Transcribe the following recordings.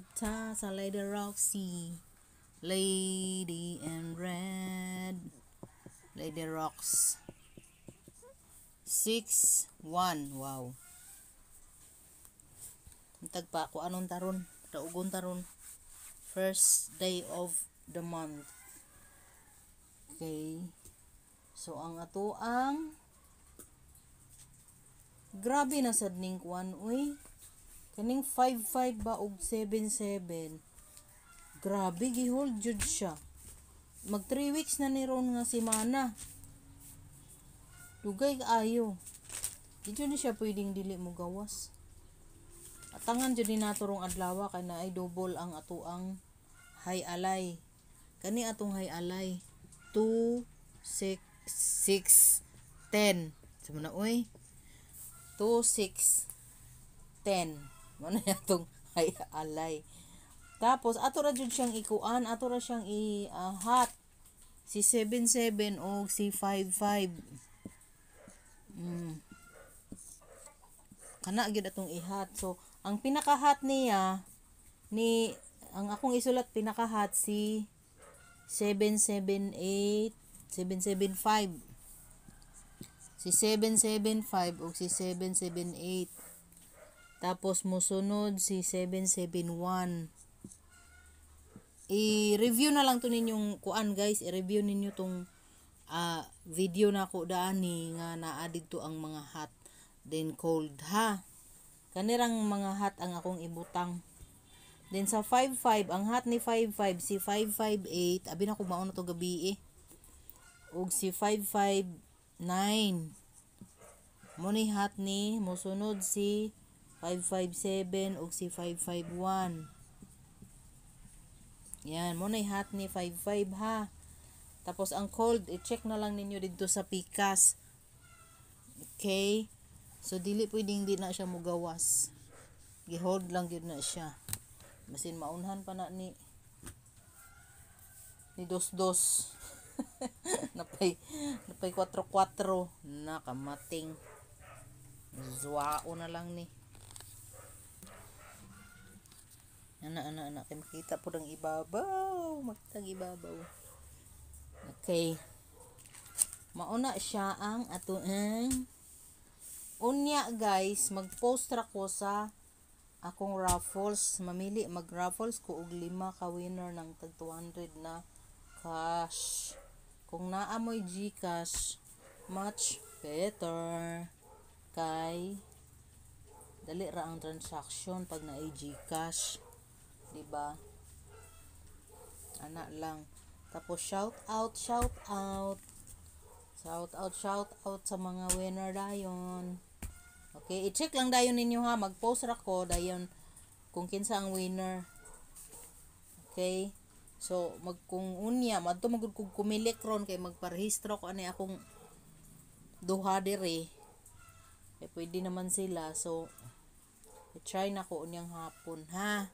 Magta sa Lady Roxy. Lady in red. Lady Rox. 6-1. Wow. Tag pa ako anong taron. Daugon taron. First day of the month. Okay. So, ang ato ang grabe na sad ning kuan, uy. Kaning 55 ba og 77 Grabe, gihold jud siya. Mag 3 weeks na ni Ron nga semana. Dugay ayo Dito ni siya pwedeng dili mo gawas. Atangan jud ni naturong adlaw kay na ay double ang atoang high alay. Kani atong high alay 2 6 6 10. Sa muna oy. 2 6 10 Mano atong ay alay. Tapos ato ra jud siyang ikuan, ato ra siyang i uh, si 77 o si 55. Mm. Kana gyud atong ihat. So ang pinaka-hot niya ni ang akong isulat pinaka-hot si 778 775 si 775 o si 778 tapos musunod si 771. I-review na lang to ninyong kuan guys, i-review ninyo tong uh, video na ko daani nga naa to ang mga hot then cold ha. Kanirang mga hot ang akong ibutang. Then sa 55, ang hot ni 55 si 558, abi na kumao na to gabi eh. Ug si 559. Mo ni hot ni musunod si 557 og si 551 yan mo na hat ni 55 ha tapos ang cold i-check na lang ninyo dito sa pikas okay so dili pwedeng di na siya mugawas gihold lang yun na siya masin maunhan pa na ni ni dos dos napay napay 4-4 kamating zwao na lang ni Ana, ana, ana. Kaya makita po ng ibabaw. Makita ang ibabaw. Okay. Mauna siya ang ato ang unya guys, mag-post ra ko sa akong raffles. Mamili mag-raffles ko og lima ka winner ng tag 200 na cash. Kung naa naamoy GCash, much better kay dali ra ang transaction pag na-GCash diba? ba? Ana lang. Tapos shout out, shout out. Shout out, shout out sa mga winner dayon. Okay, i-check lang dayon ninyo ha. Mag-post ra ko dayon kung kinsa ang winner. Okay? So, mag kung unya, madto magud kog kumilik ron kay magparehistro ko ani akong duha dire. Eh, pwede naman sila. So, i-try na ko unyang hapon, ha?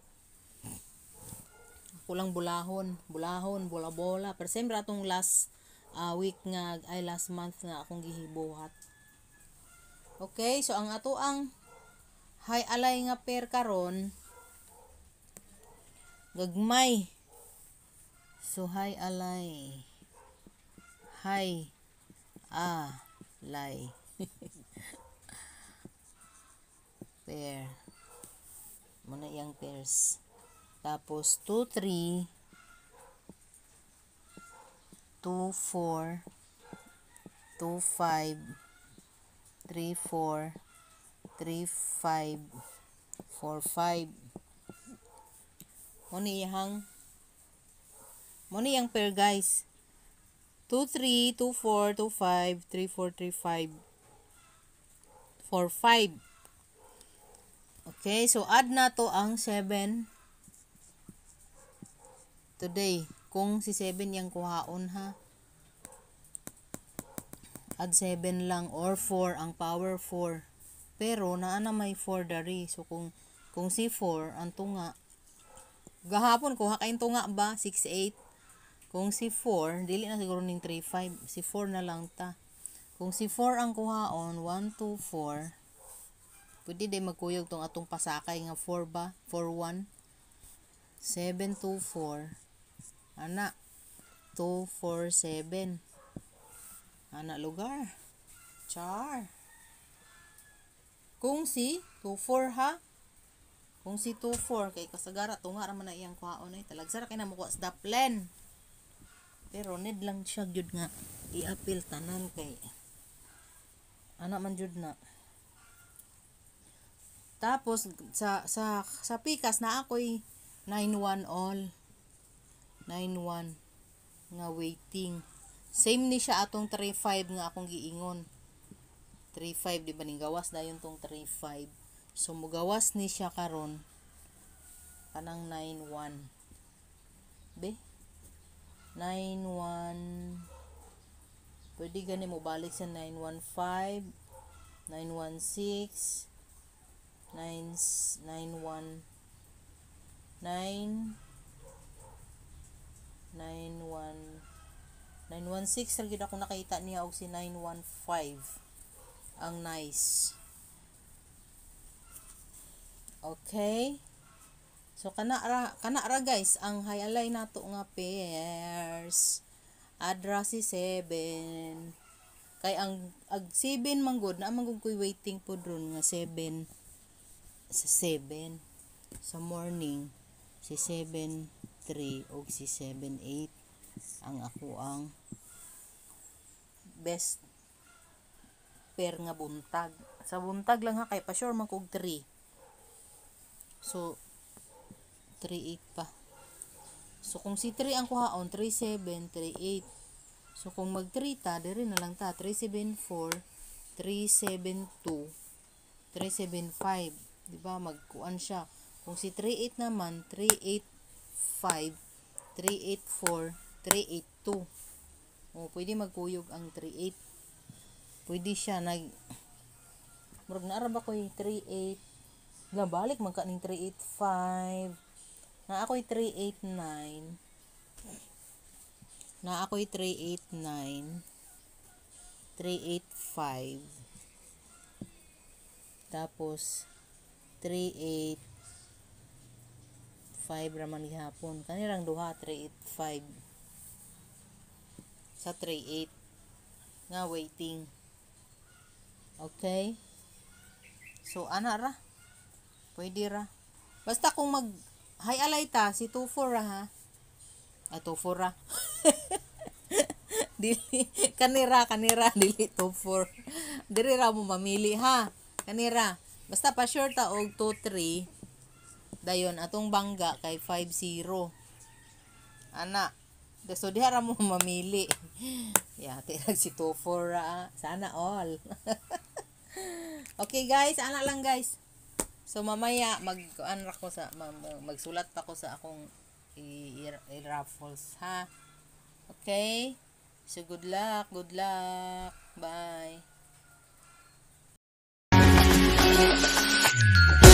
kulang bulahon bulahon bola bola pero same ra last uh, week nga ay last month nga akong gihibuhat okay so ang ato ang high alay nga pair karon gagmay so high alay high alay pair muna yung pairs tapos 2, 3, 2, 4, 2, 5, 3, 4, 3, 5, 4, 5. Muna iyahang, muna iyang pair guys. 2, 3, 2, 4, 2, 5, 3, 4, 3, 5, 4, 5. Okay, so add na to ang 7 today kung si 7 yang kuhaon ha add 7 lang or 4 ang power 4 pero naa na may 4 dari so kung kung si 4 ang tunga gahapon kuha kayong tunga ba 6 8 kung si 4 dili na siguro ning 3 5 si 4 na lang ta kung si 4 ang kuhaon 1 2 4 Pwede day magkuyog tong atong pasakay nga 4 ba? 4-1. 7-2-4. Ana, 247. Ana lugar. Char. Kung si 24 ha. Kung si 24 kay kasagara tunga ra man na iyang kuhaon ay eh. talagsara kay na mukuha sa plan Pero need lang siya gyud nga i-appeal tanan kay ana man jud na. Tapos sa sa sa pikas na ako'y 91 all. 91 nga waiting same ni siya atong 35 nga akong giingon 35 di ba ning gawas dayon tong 35 so mugawas ni siya karon kanang 91 be 91 pwede gani mo balik sa 915 916 9 919 91 916 lagi gid ako nakita niya og si 915 ang nice okay so kana ra kana ra guys ang high alay nato nga pairs address si 7 kay ang ag 7 manggod na manggod koy waiting po ron nga 7 sa 7 sa morning si 7 3 o si 7 8 ang ako ang best pair nga buntag sa buntag lang ha kay pa sure man kog 3 so 3 8 pa so kung si 3 ang kuhaon 3 7 3 8 so kung mag 3 ta diri na lang ta 3 7 4 3 7 2 3 7 5 di ba magkuan siya kung si 38 naman 38 384, 382. O, pwede magkuyog ang 38. Pwede siya nag Murag na araba ko yung 38. Nabalik man ka ning 385. Na ako'y 389. Na ako'y 389. 385. Tapos 38 5 raman gihapon kanirang duha 385 sa 38 nga waiting okay so ana ra pwede ra basta kung mag high alay ta si 24 ra ha ah 24 ra dili kanira kanira dili 24 diri ra mo mamili ha kanira basta pa sure ta og 23 dayon atong bangga kay 50 ana so diha ra mo mamili yeah tirag si 24 sana all okay guys ana lang guys so mamaya mag an ra ko sa mag, magsulat pa ko sa akong i-raffles ha okay so good luck good luck bye